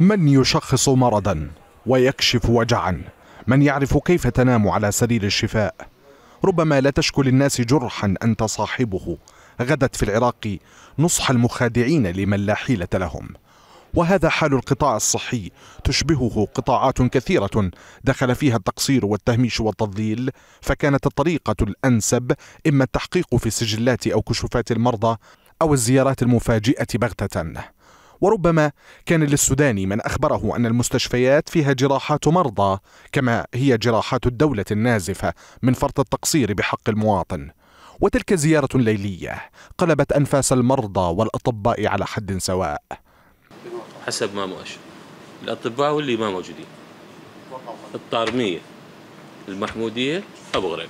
من يشخص مرضا ويكشف وجعا من يعرف كيف تنام على سرير الشفاء ربما لا تشكو للناس جرحا أنت صاحبه غدت في العراق نصح المخادعين لمن لا حيلة لهم وهذا حال القطاع الصحي تشبهه قطاعات كثيرة دخل فيها التقصير والتهميش والتضليل فكانت الطريقة الأنسب إما التحقيق في السجلات أو كشوفات المرضى أو الزيارات المفاجئة بغتة وربما كان للسوداني من أخبره أن المستشفيات فيها جراحات مرضى كما هي جراحات الدولة النازفة من فرط التقصير بحق المواطن وتلك زيارة ليلية قلبت أنفاس المرضى والأطباء على حد سواء حسب ما مؤشر الأطباء واللي ما موجودين الطارمية المحمودية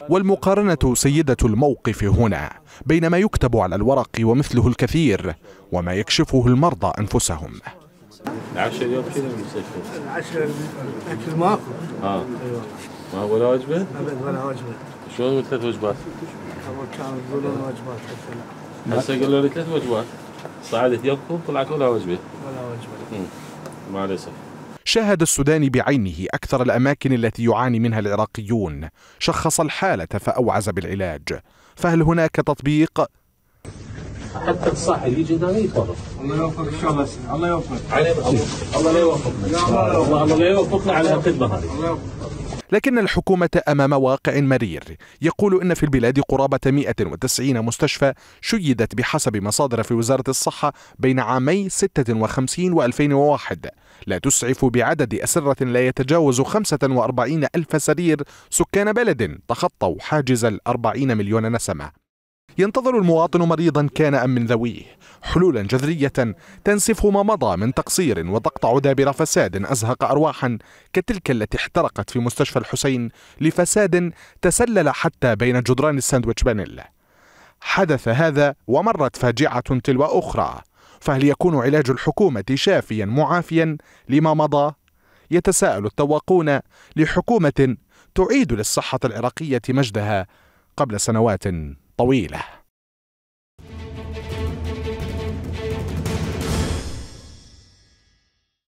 والمقارنة سيدة الموقف هنا بين ما يكتب على الورق ومثله الكثير وما يكشفه المرضى أنفسهم العشاء اليوم كذا العشاء اكل ماكو اه ما هو ولا وجبه؟ ابد ولا وجبه شلون ثلاث وجبات؟ اول كان يقولون آه. وجبات هسه قالوا لي ثلاث وجبات صعدت يومكم طلعت ولا وجبه ولا وجبه مع الاسف شاهد السوداني بعينه أكثر الأماكن التي يعاني منها العراقيون شخص الحالة فأوعز بالعلاج فهل هناك تطبيق؟ حتى الصاحب يجي هنا الله يوفقك الله الله يوفقك الله لا الله يوفقنا على الخدمه هذه الله يوفقك لكن الحكومة أمام واقع مرير يقول إن في البلاد قرابة 190 مستشفى شيدت بحسب مصادر في وزارة الصحة بين عامي 56 و 2001 لا تسعف بعدد أسرة لا يتجاوز 45 ألف سرير سكان بلد تخطوا حاجز الأربعين مليون نسمة ينتظر المواطن مريضا كان أم من ذويه حلولا جذرية تنسف ما مضى من تقصير وتقطع دابر فساد أزهق أرواحا كتلك التي احترقت في مستشفى الحسين لفساد تسلل حتى بين جدران الساندويتش بانيل حدث هذا ومرت فاجعة تلو أخرى فهل يكون علاج الحكومة شافيا معافيا لما مضى؟ يتساءل التواقون لحكومة تعيد للصحة العراقية مجدها قبل سنوات طويلة